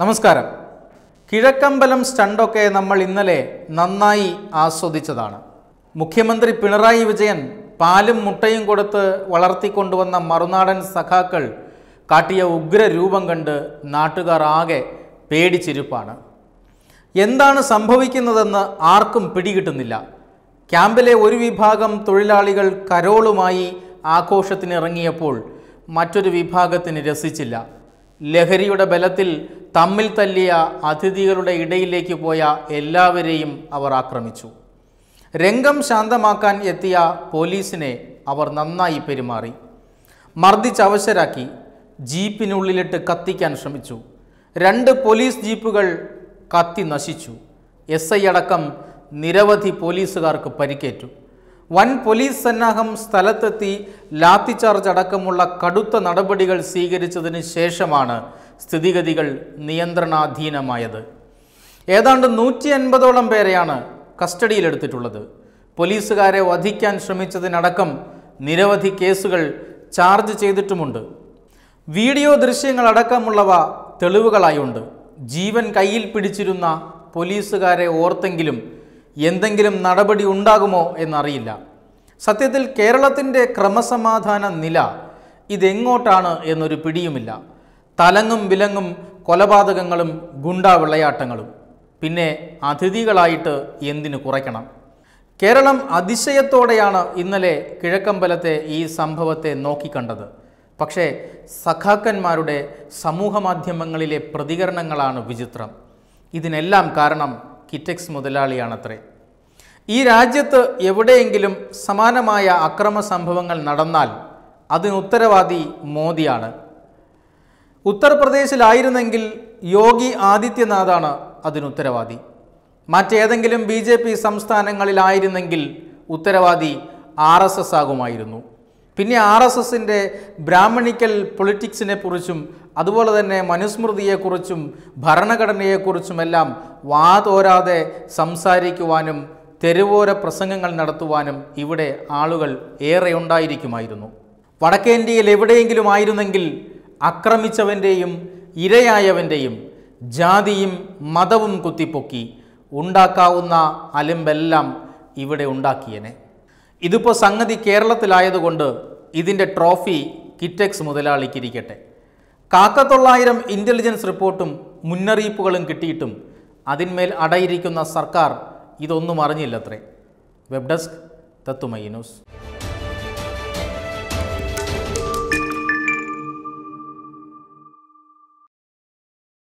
നമസ്കാരം കിഴക്കമ്പലം സ്റ്റണ്ടൊക്കെ നമ്മൾ ഇന്നലെ നന്നായി ആസ്വദിച്ചതാണ് മുഖ്യമന്ത്രി പിണറായി വിജയൻ പാലും മുട്ടയും കൊടുത്ത് വളർത്തിക്കൊണ്ടുവന്ന മറുനാടൻ സഖാക്കൾ കാട്ടിയ ഉഗ്രരൂപം കണ്ട് നാട്ടുകാർ ആകെ പേടിച്ചിരിപ്പാണ് എന്താണ് സംഭവിക്കുന്നതെന്ന് ആർക്കും പിടികിട്ടുന്നില്ല ക്യാമ്പിലെ ഒരു വിഭാഗം തൊഴിലാളികൾ കരോളുമായി ആഘോഷത്തിനിറങ്ങിയപ്പോൾ മറ്റൊരു വിഭാഗത്തിന് രസിച്ചില്ല ലഹരിയുടെ ബലത്തിൽ തമ്മിൽ തല്ലിയ അതിഥികളുടെ ഇടയിലേക്ക് പോയ എല്ലാവരെയും അവർ ആക്രമിച്ചു രംഗം ശാന്തമാക്കാൻ എത്തിയ പോലീസിനെ അവർ നന്നായി പെരുമാറി മർദ്ദിച്ചവശരാക്കി ജീപ്പിനുള്ളിലിട്ട് കത്തിക്കാൻ ശ്രമിച്ചു രണ്ട് പോലീസ് ജീപ്പുകൾ കത്തി നശിച്ചു എസ് ഐ അടക്കം നിരവധി പോലീസുകാർക്ക് പരിക്കേറ്റു വൻ പോലീസ് സന്നാഹം സ്ഥലത്തെത്തി ലാത്തിചാർജ് അടക്കമുള്ള കടുത്ത നടപടികൾ സ്വീകരിച്ചതിന് ശേഷമാണ് സ്ഥിതിഗതികൾ നിയന്ത്രണാധീനമായത് ഏതാണ്ട് നൂറ്റി അൻപതോളം പേരെയാണ് കസ്റ്റഡിയിലെടുത്തിട്ടുള്ളത് പോലീസുകാരെ വധിക്കാൻ ശ്രമിച്ചതിനടക്കം നിരവധി കേസുകൾ ചാർജ് ചെയ്തിട്ടുമുണ്ട് വീഡിയോ ദൃശ്യങ്ങളടക്കമുള്ളവ തെളിവുകളായുണ്ട് ജീവൻ കയ്യിൽ പിടിച്ചിരുന്ന പോലീസുകാരെ ഓർത്തെങ്കിലും എന്തെങ്കിലും നടപടി ഉണ്ടാകുമോ എന്നറിയില്ല സത്യത്തിൽ കേരളത്തിൻ്റെ ക്രമസമാധാന നില ഇതെങ്ങോട്ടാണ് എന്നൊരു പിടിയുമില്ല തലങ്ങും വിലങ്ങും കൊലപാതകങ്ങളും ഗുണ്ടാവിളയാട്ടങ്ങളും പിന്നെ അതിഥികളായിട്ട് എന്തിനു കുറയ്ക്കണം കേരളം അതിശയത്തോടെയാണ് ഇന്നലെ കിഴക്കമ്പലത്തെ ഈ സംഭവത്തെ നോക്കിക്കണ്ടത് പക്ഷേ സഖാക്കന്മാരുടെ സമൂഹമാധ്യമങ്ങളിലെ പ്രതികരണങ്ങളാണ് വിചിത്രം ഇതിനെല്ലാം കാരണം കിറ്റക്സ് മുതലാളിയാണത്രേ ഈ രാജ്യത്ത് എവിടെയെങ്കിലും സമാനമായ അക്രമ സംഭവങ്ങൾ നടന്നാൽ അതിന് ഉത്തരവാദി മോദിയാണ് ഉത്തർപ്രദേശിലായിരുന്നെങ്കിൽ യോഗി ആദിത്യനാഥാണ് അതിനുത്തരവാദി മറ്റേതെങ്കിലും ബി ജെ പി സംസ്ഥാനങ്ങളിലായിരുന്നെങ്കിൽ ഉത്തരവാദി ആർ എസ് എസ് ആകുമായിരുന്നു പിന്നെ ആർ എസ് എസിൻ്റെ ബ്രാഹ്മണിക്കൽ പൊളിറ്റിക്സിനെ കുറിച്ചും അതുപോലെ തന്നെ മനുസ്മൃതിയെക്കുറിച്ചും ഭരണഘടനയെക്കുറിച്ചുമെല്ലാം വാതോരാതെ സംസാരിക്കുവാനും തെരുവോര പ്രസംഗങ്ങൾ നടത്തുവാനും ഇവിടെ ആളുകൾ ഏറെ ഉണ്ടായിരിക്കുമായിരുന്നു വടക്കേ ഇന്ത്യയിൽ എവിടെയെങ്കിലും ആയിരുന്നെങ്കിൽ അക്രമിച്ചവൻ്റെയും ഇരയായവൻ്റെയും ജാതിയും മതവും കുത്തിപ്പൊക്കി ഉണ്ടാക്കാവുന്ന അലമ്പെല്ലാം ഇവിടെ ഉണ്ടാക്കിയനെ ഇതിപ്പോൾ സംഗതി കേരളത്തിലായതുകൊണ്ട് ഇതിൻ്റെ ട്രോഫി കിറ്റെക്സ് മുതലാളിക്കിരിക്കട്ടെ കാക്ക തൊള്ളായിരം ഇൻ്റലിജൻസ് റിപ്പോർട്ടും മുന്നറിയിപ്പുകളും കിട്ടിയിട്ടും അതിന്മേൽ അടയിരിക്കുന്ന സർക്കാർ ഇതൊന്നും അറിഞ്ഞില്ലത്രേ വെബ് ഡെസ്ക് തത്തുമൈ ന്യൂസ്